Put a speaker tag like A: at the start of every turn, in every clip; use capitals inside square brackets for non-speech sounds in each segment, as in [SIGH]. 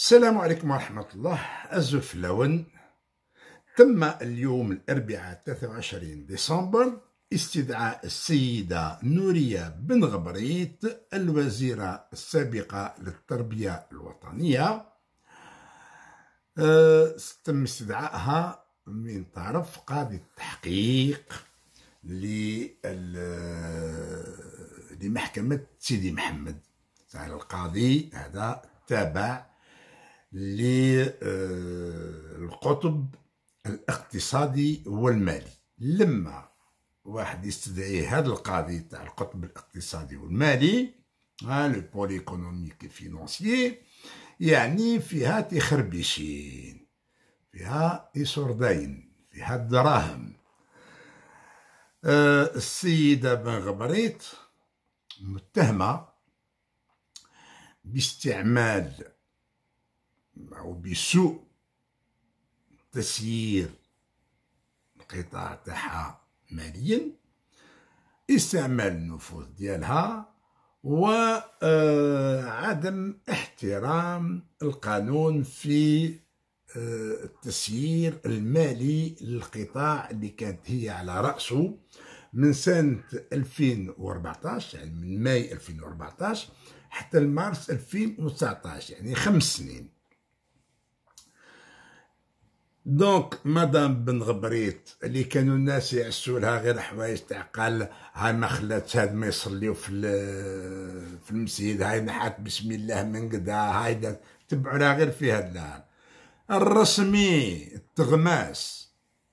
A: السلام عليكم ورحمة الله أزف لون تم اليوم الأربعاء 23 ديسمبر استدعاء السيدة نورية بن غبريت الوزيرة السابقة للتربية الوطنية آه، تم استدعائها من طرف قاضي التحقيق لمحكمة سيدي محمد القاضي هذا تابع للقطب الاقتصادي والمالي لما واحد يستدعي هذا القاضي تاع القطب الاقتصادي والمالي لو بول ايكونوميك يعني فيها تخربيشين فيها إسوردين فيها الدراهم أه، السيدة بن غبريت متهمة باستعمال أو بسوء تسيير القطاع تاعها ماليا استعمال النفوذ ديالها وعدم آه، احترام القانون في آه، التسيير المالي للقطاع اللي كانت هي على رأسه من سنة 2014 يعني من ماي 2014 حتى مارس 2019 يعني خمس سنين دونك مدام بن غبريت اللي كانوا الناس يعسوا لها غير حوايج تاع قال هاي ما خلات هاد ما يصليو في في المسجد هاي نحات بسم الله من قدا هاي تبعوا لها غير في هاد النهار الرسمي التغماس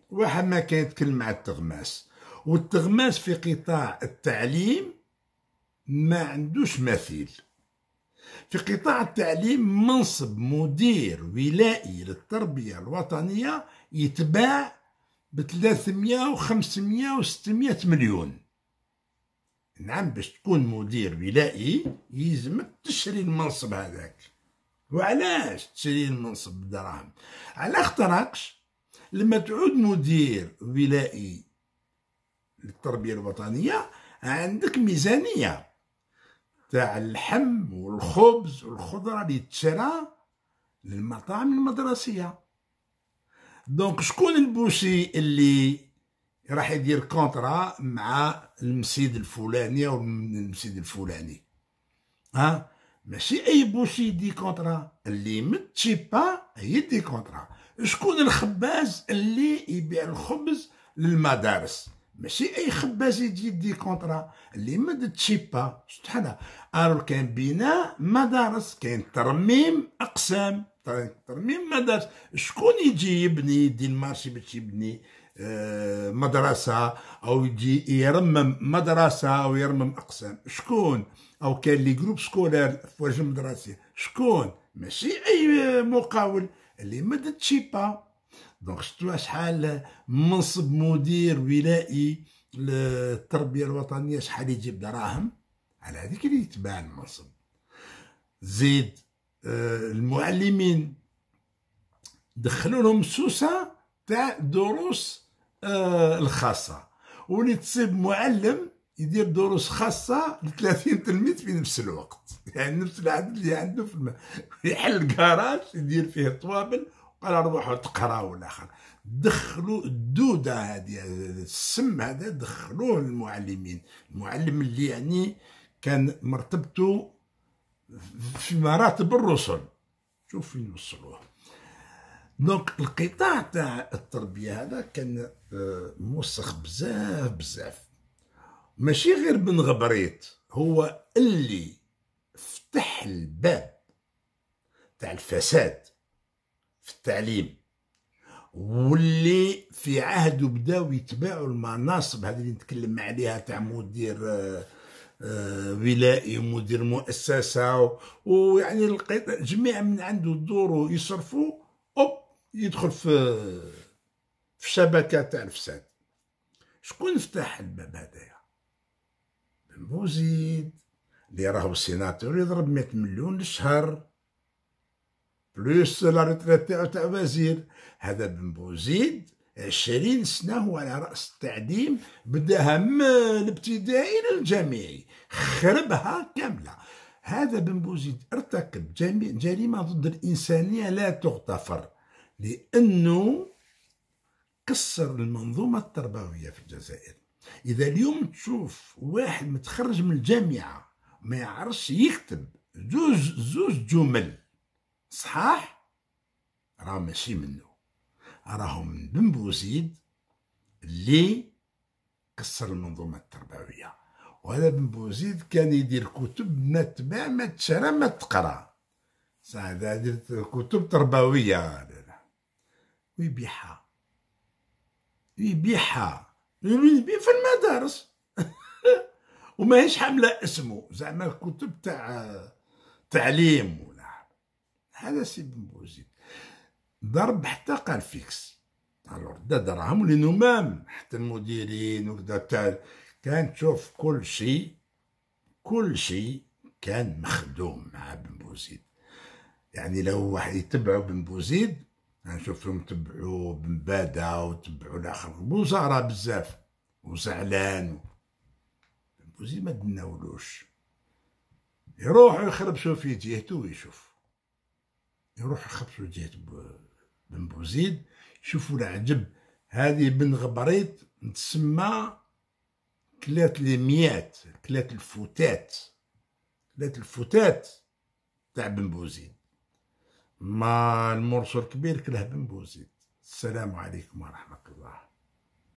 A: واحد ما كان يتكلم مع التغماس والتغماس في قطاع التعليم ما عندوش مثيل في قطاع التعليم منصب مدير ولائي للتربية الوطنية يتباع ب 300 و 500 و 600 مليون نعم باش تكون مدير ولائي يلزمك تشري المنصب هذاك وعلاش تشري المنصب بدراهم على اختراقش لما تعود مدير ولائي للتربية الوطنية عندك ميزانية تاع اللحم والخبز والخضره اللي تشرى للمطاعم المدرسيه دونك شكون البوشي اللي راح يدير كونترا مع المسيد الفلاني او المسيد الفلاني ها ماشي اي بوشي يدي كونترا اللي متشي با يدي كونترا شكون الخباز اللي يبيع الخبز للمدارس ماشي اي خباز يجي يدي كونترا اللي مد تشيبا سبحان الو كان بناء مدارس كاين ترميم اقسام ترميم مدارس شكون يجي يبني يدي المارشي باش يبني آه، مدرسة أو يجي يرمم مدرسة أو يرمم أقسام شكون أو كان لي جروب سكولار في وجه المدرسي شكون ماشي أي مقاول اللي مد تشيبا دونك شتو شحال منصب مدير ولائي للتربيه الوطنيه شحال يجيب دراهم على هذيك اللي يتباع المنصب زيد آه، المعلمين دخلوا لهم سوسه تاع الدروس آه، الخاصه واللي تصيب معلم يدير دروس خاصه ل 30 تلميذ في نفس الوقت [LAUGHS] يعني نفس العدد اللي عنده في الم... [LAUGHS] يحل كراج يدير فيه الطوابل قال روحوا تقراو الاخر دخلوا الدوده هذه السم هذا دخلوه المعلمين المعلم اللي يعني كان مرتبته في مراتب الرسل شوف فين وصلوه دونك القطاع تاع التربيه هذا كان آه، موسخ بزاف بزاف ماشي غير بن غبريت هو اللي فتح الباب تاع الفساد في التعليم واللي في عهده بداو يتباعوا المناصب هذه اللي نتكلم عليها تاع مدير آه، آه، ولائي مدير مؤسسه ويعني لقيت جميع من عنده الدور يصرفوا اوب يدخل في في شبكه تاع الفساد شكون فتح الباب هذايا بن بوزيد اللي راهو سيناتور يضرب 100 مليون للشهر بلوس لا ريتريتي تاع وزير هذا بن بوزيد عشرين سنة هو على رأس التعليم بداها من الابتدائي للجامعي خربها كاملة هذا بن بوزيد ارتكب جريمة ضد الإنسانية لا تغتفر لأنه كسر المنظومة التربوية في الجزائر إذا اليوم تشوف واحد متخرج من الجامعة ما يعرفش يكتب زوج زوج جمل صحاح راه ماشي منو راهم من بن بوزيد اللي كسر المنظومه التربويه وهذا بن بوزيد كان يدير كتب ما تباع ما تشرى ما تقرا هذا درت كتب تربويه ويبيعها يبيعها يبيع في المدارس [LAUGHS] هيش حامله اسمه زعما الكتب تاع تعليم هذا سي بوزيد ضرب حتى قال فيكس الور دا دراهم لانه مام حتى المديرين وكذا تاع كان تشوف كل شيء كل شيء كان مخدوم مع بن بوزيد يعني لو واحد يتبعوا بن بوزيد نشوفهم تبعوا بن بادا وتبعوا الاخر بوزاره بزاف وزعلان بن بوزيد ما دناولوش يروحوا يخربشوا في جهته ويشوف يروح يخبطوا جهة بن بوزيد شوفوا العجب هذه بن غبريط تسمى كلات الميات كلات الفتات كلات الفتات تاع بن بوزيد ما المرسل الكبير كله بن بوزيد السلام عليكم ورحمة الله